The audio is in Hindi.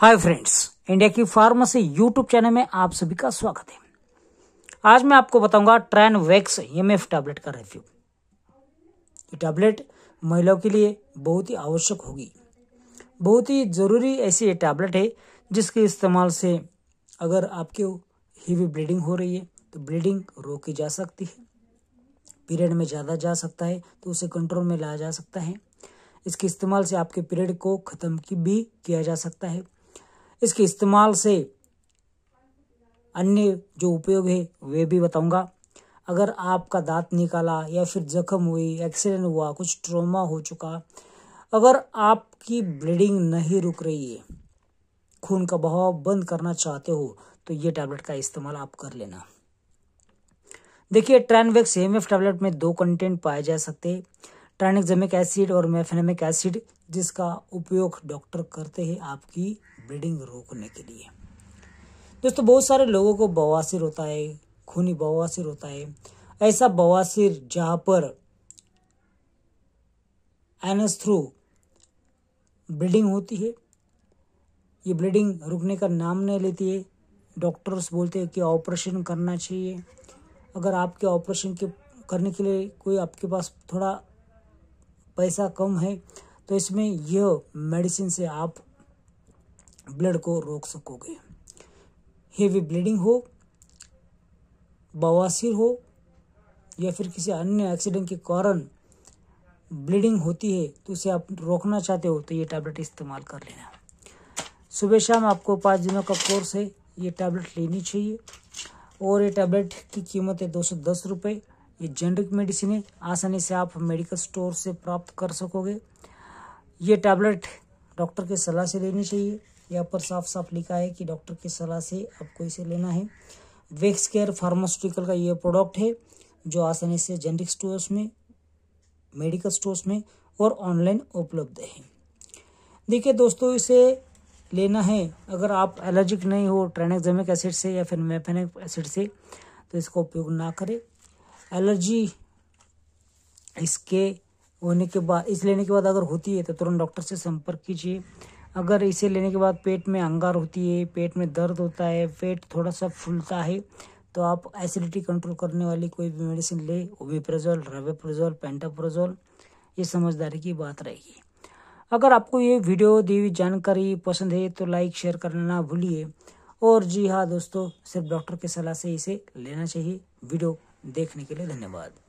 हाय फ्रेंड्स इंडिया की फार्मेसी यूट्यूब चैनल में आप सभी का स्वागत है आज मैं आपको बताऊंगा ट्रैन वैक्स एम e टैबलेट का रिव्यू ये टैबलेट महिलाओं के लिए बहुत ही आवश्यक होगी बहुत ही ज़रूरी ऐसी ये टैबलेट है जिसके इस्तेमाल से अगर आपके हीवी ब्लीडिंग हो रही है तो ब्लीडिंग रोकी जा सकती है पीरियड में ज़्यादा जा सकता है तो उसे कंट्रोल में लाया जा सकता है इसके इस्तेमाल से आपके पीरियड को ख़त्म भी किया जा सकता है इसके इस्तेमाल से अन्य जो उपयोग है वे भी बताऊंगा अगर आपका दांत निकाला या फिर जख्म हुई एक्सीडेंट हुआ कुछ ट्रोमा हो चुका अगर आपकी ब्लीडिंग नहीं रुक रही है खून का बहाव बंद करना चाहते हो तो ये टैबलेट का इस्तेमाल आप कर लेना देखिए ट्रैनवेक्स एम एफ टैबलेट में दो कंटेंट पाए जा सकते ट्रैनिक्जमिक एसिड और मैफेनेमिक एसिड जिसका उपयोग डॉक्टर करते हैं आपकी ब्लीडिंग रोकने के लिए दोस्तों बहुत सारे लोगों को बवासिर होता है खूनी बवासिर होता है ऐसा बवासिर जहाँ पर एनस थ्रू ब्लीडिंग होती है ये ब्लीडिंग रुकने का नाम नहीं लेती है डॉक्टर्स बोलते हैं कि ऑपरेशन करना चाहिए अगर आपके ऑपरेशन के करने के लिए कोई आपके पास थोड़ा पैसा कम है तो इसमें यह मेडिसिन से आप ब्लड को रोक सकोगे हेवी ब्लीडिंग हो बवासीर हो या फिर किसी अन्य एक्सीडेंट के कारण ब्लीडिंग होती है तो उसे आप रोकना चाहते हो तो ये टैबलेट इस्तेमाल कर लेना सुबह शाम आपको पाँच दिनों का कोर्स है ये टैबलेट लेनी चाहिए और ये टैबलेट की कीमत है दो सौ दस रुपये ये जेनरिक मेडिसिन है आसानी से आप मेडिकल स्टोर से प्राप्त कर सकोगे ये टैबलेट डॉक्टर की सलाह से लेनी चाहिए यहाँ पर साफ साफ लिखा है कि डॉक्टर की सलाह से आपको इसे लेना है वेक्स केयर फार्मास्यूटिकल का ये प्रोडक्ट है जो आसानी से जेनरिक स्टोर्स में मेडिकल स्टोर्स में और ऑनलाइन उपलब्ध है देखिए दोस्तों इसे लेना है अगर आप एलर्जिक नहीं हो ट्रेनेक्जेमिक एसिड से या फिर मेफेनिक एसिड से तो इसका उपयोग ना करें एलर्जी इसके होने के बाद इस लेने के बाद अगर होती है तो तुरंत डॉक्टर से संपर्क कीजिए अगर इसे लेने के बाद पेट में अंगार होती है पेट में दर्द होता है पेट थोड़ा सा फूलता है तो आप एसिडिटी कंट्रोल करने वाली कोई भी मेडिसिन ले ओबेप्रेजोल रेवेप्रेजोल पेंटाप्रोजोल ये समझदारी की बात रहेगी अगर आपको ये वीडियो दी हुई जानकारी पसंद है तो लाइक शेयर करना ना भूलिए और जी हाँ दोस्तों सिर्फ डॉक्टर की सलाह से इसे लेना चाहिए वीडियो देखने के लिए धन्यवाद